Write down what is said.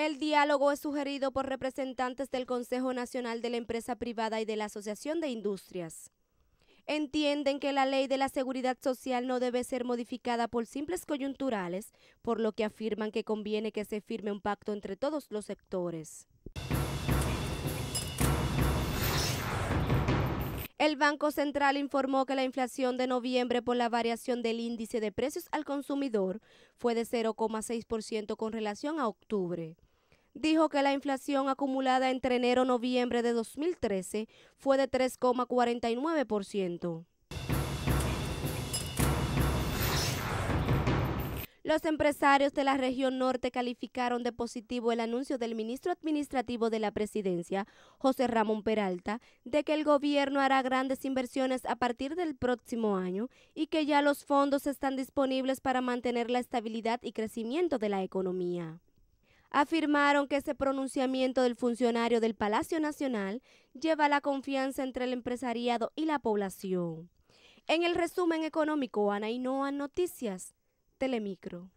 El diálogo es sugerido por representantes del Consejo Nacional de la Empresa Privada y de la Asociación de Industrias. Entienden que la ley de la seguridad social no debe ser modificada por simples coyunturales, por lo que afirman que conviene que se firme un pacto entre todos los sectores. El Banco Central informó que la inflación de noviembre por la variación del índice de precios al consumidor fue de 0,6% con relación a octubre dijo que la inflación acumulada entre enero-noviembre y de 2013 fue de 3,49%. Los empresarios de la región norte calificaron de positivo el anuncio del ministro administrativo de la presidencia, José Ramón Peralta, de que el gobierno hará grandes inversiones a partir del próximo año y que ya los fondos están disponibles para mantener la estabilidad y crecimiento de la economía afirmaron que ese pronunciamiento del funcionario del Palacio Nacional lleva la confianza entre el empresariado y la población. En el resumen económico, Ana Inoa Noticias, Telemicro.